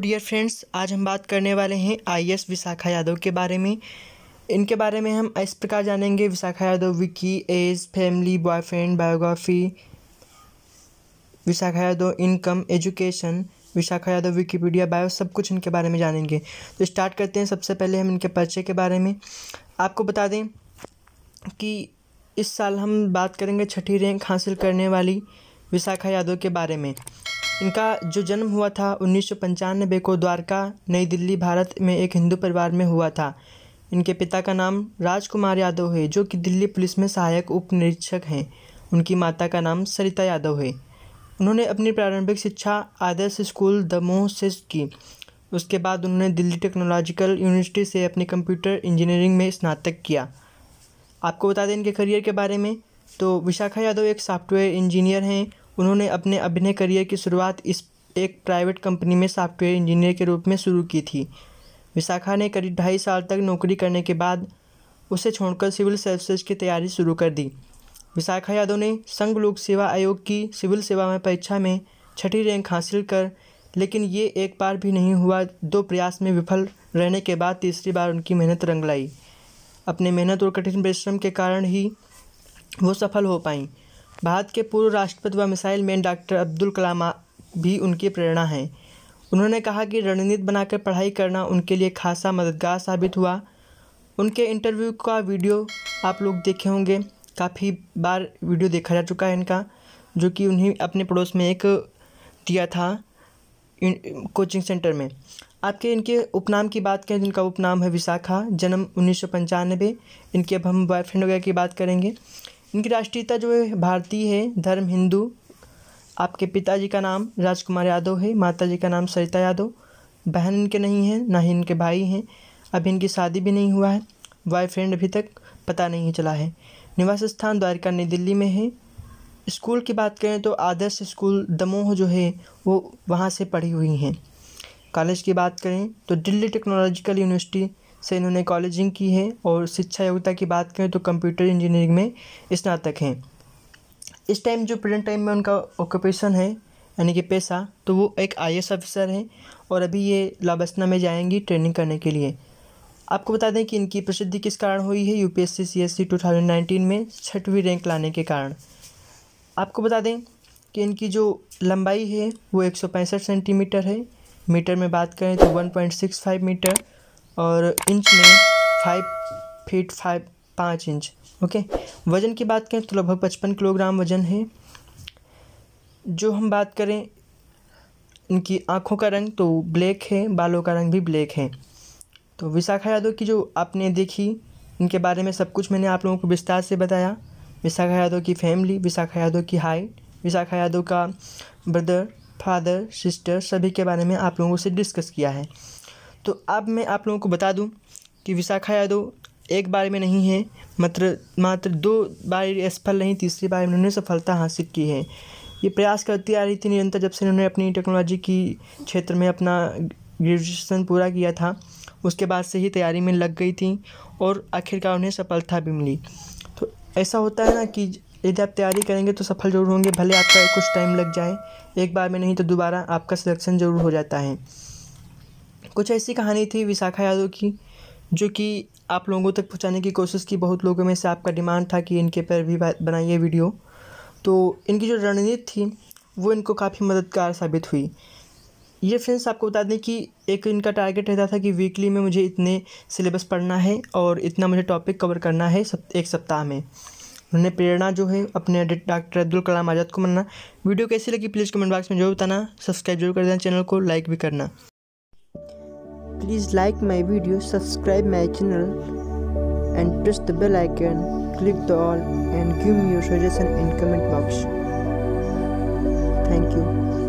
Dear friends आज हम बात करने वाले हैं आई एस विशाखा यादव के बारे में इनके बारे में हम इस प्रकार जानेंगे Vishakha Yadav wiki age family boyfriend biography Vishakha Yadav income education Vishakha Yadav Wikipedia bio सब कुछ इनके बारे में जानेंगे तो स्टार्ट करते हैं सबसे पहले हम इनके परिचय के बारे में आपको बता दें कि इस साल हम बात करेंगे छठी रैंक हासिल करने वाली विशाखा यादव के बारे में इनका जो जन्म हुआ था उन्नीस को द्वारका नई दिल्ली भारत में एक हिंदू परिवार में हुआ था इनके पिता का नाम राजकुमार यादव है जो कि दिल्ली पुलिस में सहायक उप निरीक्षक हैं उनकी माता का नाम सरिता यादव है उन्होंने अपनी प्रारंभिक शिक्षा आदर्श स्कूल दमोह से की उसके बाद उन्होंने दिल्ली टेक्नोलॉजिकल यूनिवर्सिटी से अपनी कंप्यूटर इंजीनियरिंग में स्नातक किया आपको बता दें इनके करियर के बारे में तो विशाखा यादव एक सॉफ्टवेयर इंजीनियर हैं उन्होंने अपने अभिनय करियर की शुरुआत इस एक प्राइवेट कंपनी में सॉफ्टवेयर इंजीनियर के रूप में शुरू की थी विशाखा ने करीब ढाई साल तक नौकरी करने के बाद उसे छोड़कर सिविल सर्विसेज की तैयारी शुरू कर दी विशाखा यादव ने संघ लोक सेवा आयोग की सिविल सेवा में परीक्षा में छठी रैंक हासिल कर लेकिन ये एक बार भी नहीं हुआ दो प्रयास में विफल रहने के बाद तीसरी बार उनकी मेहनत रंग लाई अपने मेहनत और कठिन परिश्रम के कारण ही वो सफल हो पाई भारत के पूर्व राष्ट्रपति व missile man doctor Abdul Kalam भी उनकी प्रेरणा हैं उन्होंने कहा कि रणनीति बनाकर पढ़ाई करना उनके लिए खासा मददगार साबित हुआ उनके इंटरव्यू का वीडियो आप लोग देखे होंगे काफ़ी बार वीडियो देखा जा चुका है इनका जो कि उन्हें अपने पड़ोस में एक दिया था कोचिंग सेंटर में आपके इनके उपनाम की बात करें जिनका उपनाम है विशाखा जन्म उन्नीस इनके अब हम बॉयफ्रेंड वगैरह की बात करेंगे इनकी राष्ट्रीयता जो है भारतीय है धर्म हिंदू आपके पिताजी का नाम राजकुमार यादव है माता जी का नाम सरिता यादव बहन इनके नहीं है ना ही इनके भाई हैं अभी इनकी शादी भी नहीं हुआ है बॉयफ्रेंड अभी तक पता नहीं चला है निवास स्थान द्वारिका नई दिल्ली में है स्कूल की बात करें तो आदर्श स्कूल दमोह जो है वो वहाँ से पढ़ी हुई हैं कॉलेज की बात करें तो दिल्ली टेक्नोलॉजिकल यूनिवर्सिटी से इन्होंने कॉलेजिंग की है और शिक्षा योग्यता की बात करें तो कंप्यूटर इंजीनियरिंग में स्नातक हैं इस टाइम जो प्रेजेंट टाइम में उनका ऑक्यूपेशन है यानी कि पैसा तो वो एक आई ऑफिसर हैं और अभी ये लाबसना में जाएंगी ट्रेनिंग करने के लिए आपको बता दें कि इनकी प्रसिद्धि किस कारण हुई है यू पी एस में छठवीं रैंक लाने के कारण आपको बता दें कि इनकी जो लंबाई है वो एक सेंटीमीटर है मीटर में बात करें तो 1.65 मीटर और इंच में फाइव फीट फाइव पाँच इंच ओके वज़न की बात करें तो लगभग पचपन किलोग्राम वज़न है जो हम बात करें इनकी आँखों का रंग तो ब्लैक है बालों का रंग भी ब्लैक है तो विशाखा यादव की जो आपने देखी इनके बारे में सब कुछ मैंने आप लोगों को विस्तार से बताया विशाखा यादव की फैमिली विशाखा यादव की हाइट विशाखा यादव का ब्रदर फादर सिस्टर सभी के बारे में आप लोगों से डिस्कस किया है तो अब मैं आप लोगों को बता दूं कि विशाखा यादव एक बार में नहीं है मात्र मात्र दो बार असफल नहीं तीसरी बार उन्होंने सफलता हासिल की है ये प्रयास करती आ रही थी निरंतर जब से उन्होंने अपनी टेक्नोलॉजी की क्षेत्र में अपना ग्रेजुएशन पूरा किया था उसके बाद से ही तैयारी में लग गई थी और आखिरकार उन्हें सफलता भी मिली तो ऐसा होता है ना कि यदि आप तैयारी करेंगे तो सफल जरूर होंगे भले आपका कुछ टाइम लग जाए एक बार में नहीं तो दोबारा आपका सिलेक्शन ज़रूर हो जाता है कुछ ऐसी कहानी थी विशाखा यादव की जो कि आप लोगों तक पहुंचाने की कोशिश की बहुत लोगों में से आपका डिमांड था कि इनके पर भी बनाइए वीडियो तो इनकी जो रणनीति थी वो इनको काफ़ी मददगार साबित हुई ये फ्रेंड्स आपको बता दें कि एक इनका टारगेट रहता था कि वीकली में मुझे इतने सिलेबस पढ़ना है और इतना मुझे टॉपिक कवर करना है सब एक सप्ताह में उन्होंने प्रेरणा जो है अपने डॉक्टर अब्दुल कलाम आज़ाद को मनना वीडियो कैसी लगी प्लीज़ कमेंट बॉक्स में जरूर बताना सब्सक्राइब जरूर कर देना चैनल को लाइक भी करना Please like my video, subscribe my channel and press the bell icon, click the all and give me your suggestion in comment box. Thank you.